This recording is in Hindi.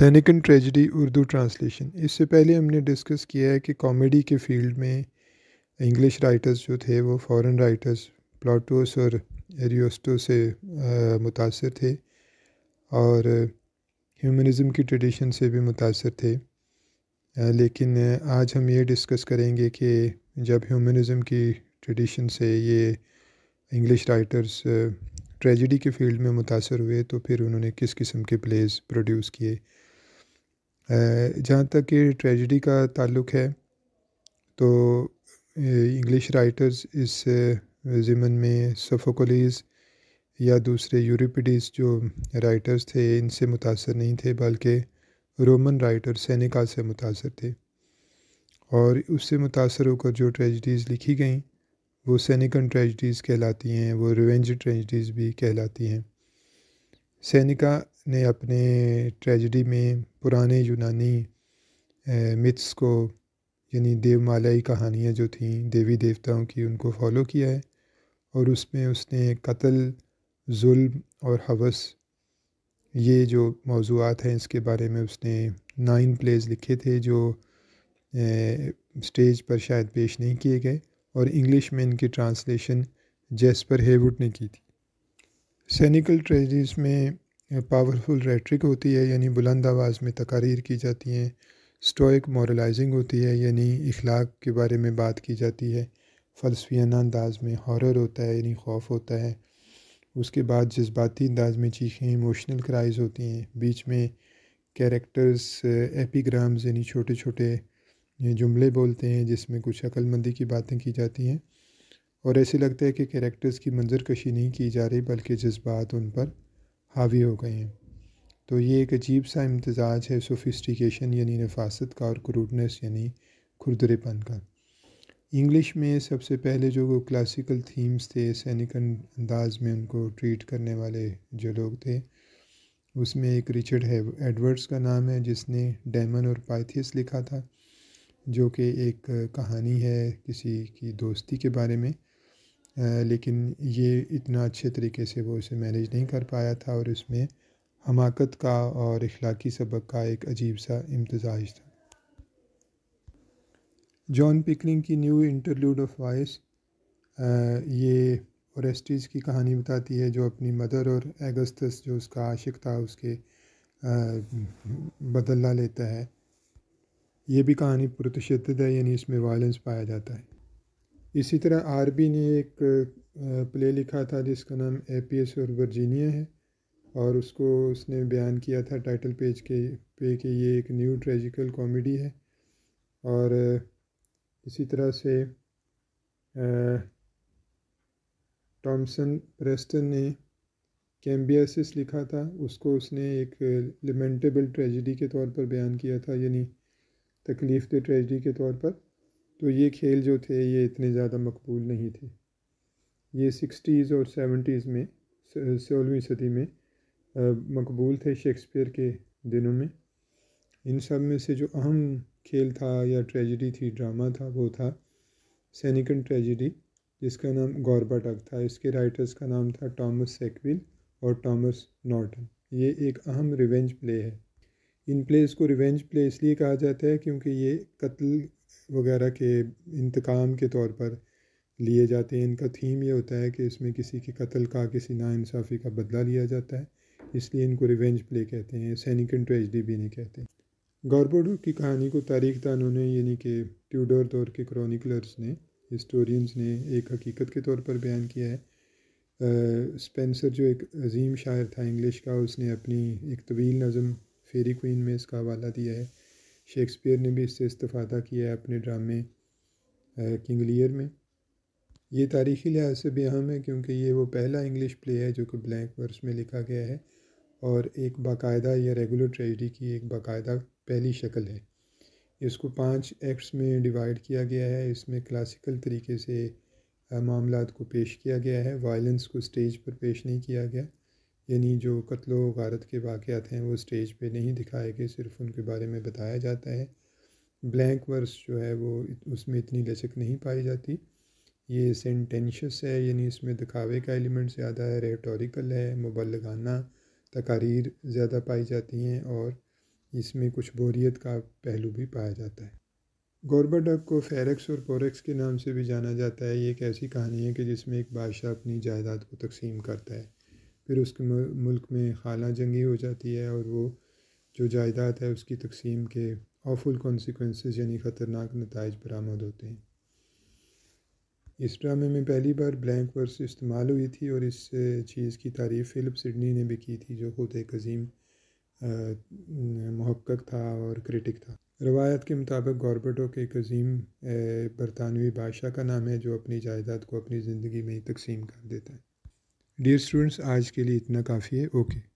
सैनिकन ट्रेजडी उर्दू ट्रांसलेशन इससे पहले हमने डिस्कस किया है कि कॉमेडी के फील्ड में इंग्लिश राइटर्स जो थे वो फॉरेन राइटर्स प्लाटोस और एरियोस्टो से मुतासर थे और ह्यूमनिज़म की ट्रेडिशन से भी मुतासर थे आ, लेकिन आज हम ये डिस्कस करेंगे कि जब ह्यूमनिज़म की ट्रेडिशन से ये इंग्लिश राइटर्स ट्रेजडी के फील्ड में मुतासर हुए तो फिर उन्होंने किस किस्म के प्लेज़ प्रोड्यूस किए जहाँ तक कि ट्रेजडी का ताल्लुक़ है तो इंग्लिश राइटर्स इस ज़िमन में सफोकोलीस या दूसरे यूरोपडीज जो राइटर्स थे इनसे मुतासर नहीं थे बल्कि रोमन राइटर सैनिका से मुतासर थे और उससे मुतासर होकर जो ट्रेजडीज़ लिखी गई वो सैनिकन ट्रेजडीज़ कहलाती हैं वो रिवेंज ट्रेजडीज़ भी कहलाती हैं सैनिका ने अपने ट्रेजडी में पुराने यूनानी मिथ्स को यानी देवमालाई कहानियाँ जो थीं देवी देवताओं की उनको फॉलो किया है और उसमें उसने कत्ल जुल्म और हवस ये जो मौजूद हैं इसके बारे में उसने नाइन प्लेज लिखे थे जो ए, स्टेज पर शायद पेश नहीं किए गए और इंग्लिश में इनकी ट्रांसलेशन जेस्पर हेवुड ने की थी सैनिकल ट्रेजडीज़ में पावरफुल रेट्रिक होती है यानी बुलंद आवाज़ में तकारीर की जाती हैं स्टोइक मॉरलाइजिंग होती है यानी इखलाक के बारे में बात की जाती है फलसफियाना अंदाज में हॉरर होता है यानी खौफ होता है उसके बाद जज्बाती अंदाज में चीखें इमोशनल क्राइज होती हैं बीच में कैरेक्टर्स एपीग्राम्स यानी छोटे छोटे जुमले बोलते हैं जिसमें कुछ अक्लमंदी की बातें की जाती हैं और ऐसे लगता है कि कैरेक्टर्स की मंजर कशी नहीं की जा रही बल्कि जज्बात उन पर हावी हो गए हैं तो ये एक अजीब सा इम्तजाज है सोफिस्टिकेशन यानी नफासत का और क्रूडनेस यानी खुरदरेपन का इंग्लिश में सबसे पहले जो क्लासिकल थीम्स थे सैनिक अं-, अंदाज में उनको ट्रीट करने वाले जो लोग थे उसमें एक रिचर्ड एडवर्ड्स का नाम है जिसने डैमन और पाइथियस लिखा था जो कि एक कहानी है किसी की दोस्ती के बारे में लेकिन ये इतना अच्छे तरीके से वो इसे मैनेज नहीं कर पाया था और इसमें हमाकत का और अखलाकी सबक का एक अजीब सा इम्तजाज था जॉन पिकलिंग की न्यू इंटरल्यूड ऑफ वॉइस ये ओरेस्टिस की कहानी बताती है जो अपनी मदर और एगस्तस जो उसका आशिक था उसके बदला लेता है ये भी कहानी पुरतशद है यानी इसमें वायलेंस पाया जाता है इसी तरह आरबी ने एक प्ले लिखा था जिसका नाम एस और वर्जीनिया है और उसको उसने बयान किया था टाइटल पेज के पे कि ये एक न्यू ट्रेजिकल कॉमेडी है और इसी तरह से टॉमसन प्रेस्टन ने कैम्बियासिस लिखा था उसको उसने एक लिमेंटेबल ट्रेजिडी के तौर पर बयान किया था यानी तकलीफ दे ट्रेजिडी के तौर पर तो ये खेल जो थे ये इतने ज़्यादा मकबूल नहीं थे ये सिक्सटीज़ और सेवेंटीज़ में सोलहवीं सदी में मकबूल थे शेक्सपियर के दिनों में इन सब में से जो अहम खेल था या ट्रेजिडी थी ड्रामा था वो था सैनिकन ट्रेजिडी जिसका नाम गौरबाटक था इसके राइटर्स का नाम था टॉमस सेकविल और टॉमस नॉर्टन ये एक अहम रिवेंज प्ले है इन प्लेस को रिवेंज प्ले इसलिए कहा जाता है क्योंकि ये कत्ल वगैरह के इंतकाम के तौर पर लिए जाते हैं इनका थीम ये होता है कि इसमें किसी के कत्ल का किसी नाानसाफ़ी का बदला लिया जाता है इसलिए इनको रिवेंज प्ले कहते हैं सैनिकन ट्रेजडी भी नहीं कहते हैं की कहानी को तारीख दानों ने यानी कि ट्यूडर दौर के क्रॉनिकलर्स ने हिस्टोरियंस ने एक हकीकत के तौर पर बयान किया है स्पेंसर जो एक अजीम शायर था इंग्लिश का उसने अपनी एक तवील नज़म फेरी क्वीन में इसका हवाला दिया है शेक्सपियर ने भी इससे इस्ता किया है अपने ड्रामे किंग लियर में ये तारीख़ी लिहाज से भी अहम है क्योंकि ये वो पहला इंग्लिश प्ले है जो कि ब्लैंक वर्स में लिखा गया है और एक बाकायदा या रेगुलर ट्रेजडी की एक बाकायदा पहली शक्ल है इसको पांच एक्ट्स में डिवाइड किया गया है इसमें क्लासिकल तरीके से मामला को पेश किया गया है वायलेंस को स्टेज पर पेश नहीं किया गया यानी जो कत्लो वारत के वाक़ात हैं वो स्टेज पे नहीं दिखाए गए सिर्फ उनके बारे में बताया जाता है ब्लैंक वर्स जो है वो उसमें इतनी लचक नहीं पाई जाती ये सेंटेंशस है यानी इसमें दिखावे का एलिमेंट ज़्यादा है रेटोरिकल है मुबलगाना तकारीर ज़्यादा पाई जाती हैं और इसमें कुछ बोरियत का पहलू भी पाया जाता है गोरबा डक को फेरेक्स और पोरेक्स के नाम से भी जाना जाता है ये एक ऐसी कहानी है कि जिसमें एक बादशाह अपनी जायदाद को तकसीम करता है फिर उसके मुल्क में खाला जंगी हो जाती है और वो जो जायदाद है उसकी तकसीम के ऑफुल कॉन्सिक्वेंस यानी ख़तरनाक नतज बरामद होते हैं इस ड्रामे में पहली बार ब्लैंक वर्स इस्तेमाल हुई थी और इस चीज़ की तारीफ़ फ़िलिप सिडनी ने भी की थी जो ख़ुद एक अजीम महक्क था और क्रिटिक था रवायत के मुताबिक गॉर्बटो के एक अजीम बरतानवी बादशाह का नाम है जो अपनी जायदाद को अपनी ज़िंदगी में ही तकसीम कर देता है डियर स्टूडेंट्स आज के लिए इतना काफ़ी है ओके